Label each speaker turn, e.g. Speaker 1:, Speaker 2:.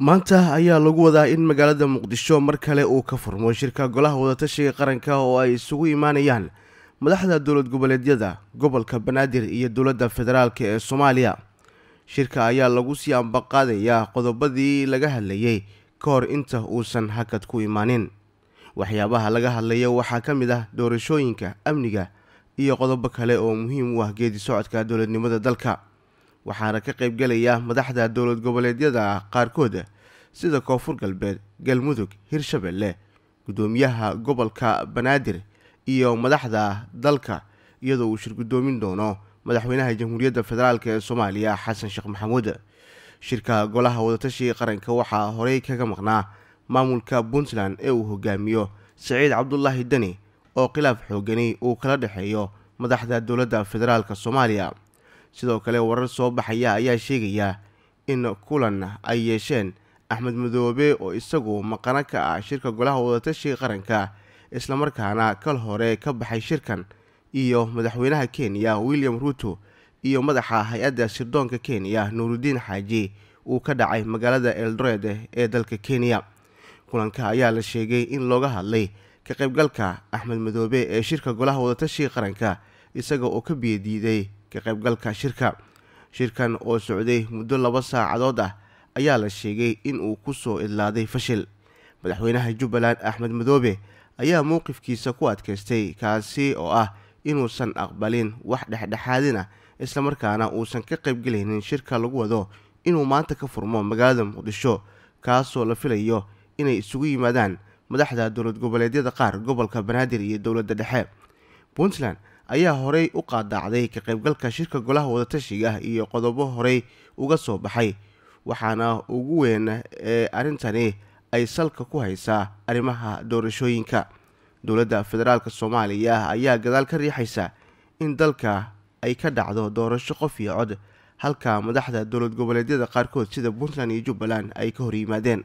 Speaker 1: maanta ayaa lagu wadaa in magaalada muqdisho mar kale uu ka furmo shirka golaha wadatashiga qaranka oo ay isugu imaanayaan madaxda dowlad goboleedyada gobolka banaadir iyo dowladda federaalk ee soomaaliya shirka ayaa lagu sii ambaqaadayaa qodobadii laga hadlayay ka hor inta uusan hakad ku imaanin waxyaabaha laga hadlaya waxaa ka mid ah doorashooyinka amniga iyo qodobo kale oo muhiim u ah geedi socodka dowladnimada dalka waxaana ka qaybgalaya madaxda dowlad goboleedyada qaarkood sida koonfur galbeed galmudug hirshabelle guddoomiyaha gobolka banaadir iyo madaxda dalka iyadoo uu shir doono madaxweynaha jamhuuriyadda federaalk ee soomaaliya xasan sheekh maxamuud shirka golaha wadatashiga qaranka waxaa horey kaga maqnaa maamulka puntland ee uu hogaamiyo saciid cabdulaahi deni oo khilaaf xoogani uu kala dhexeeyo madaxda dowladda federaalk soomaaliya sidoo kale warar soo baxaya ayaa sheegaya in kulan ay yeesheen axmed madoobe oo isagu maqano ka ah shirka golaha wadatashiga qaranka islamarkaana kal hore ka baxay shirkan iyo madaxweynaha kenya william ruuto iyo madaxa hay-adda sirdoonka kenya nuurudiin xaaji uu ka dhacay magaalada eldored ee dalka kenya kulanka ayaa la sheegay in looga hadlay ka qaybgalka axmed madoobe ee shirka golaha wadatashiga qaranka isaga oo ka biyadiiday ka qaybgalka shirka shirkan oo socday muddo laba saacadood ah ayaa la sheegay in uu ku soo idlaaday fashil madaxweynaha jubbaland axmed madoobe ayaa mowqifkiisa ku adkaystay kaasi oo ah inuusan aqbalin wax dhexdhexaadina islamarkaana uusan ka qaybgelaynin shirka lagu wado inuu maanta ka furmo magaalada muqdisho kaasoo la filayo inay isugu yimaadaan madaxda dowlad goboleedyada qaar gobolka banaadir iyo dowladda dhexe puntland ayaa horey u qaadaacday ka qaybgalka shirka golaha wadatashiga ah iyo qodobo horey uga soo baxay waxaana ugu weyn ee arrintani ay salka ku haysaa arrimaha doorashooyinka dowladda federaalk soomaaliya ayaa gadaal ka riixaysa in dalka ay ka dhacdo doorasho qof iyo cod halka madaxda dowlad goboleedyada qaarkood sida puntland iyo jubbaland ay ka hor yimaadeen